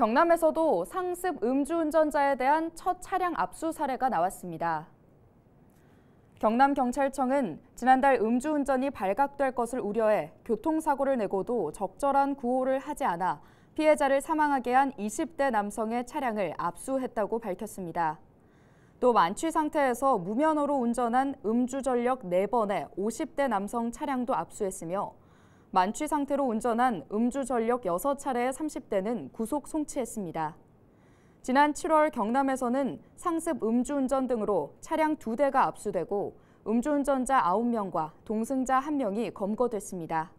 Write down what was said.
경남에서도 상습 음주운전자에 대한 첫 차량 압수 사례가 나왔습니다. 경남경찰청은 지난달 음주운전이 발각될 것을 우려해 교통사고를 내고도 적절한 구호를 하지 않아 피해자를 사망하게 한 20대 남성의 차량을 압수했다고 밝혔습니다. 또 만취 상태에서 무면허로 운전한 음주전력 4번의 50대 남성 차량도 압수했으며 만취 상태로 운전한 음주 전력 6차례 30대는 구속 송치했습니다. 지난 7월 경남에서는 상습 음주운전 등으로 차량 2대가 압수되고 음주운전자 9명과 동승자 1명이 검거됐습니다.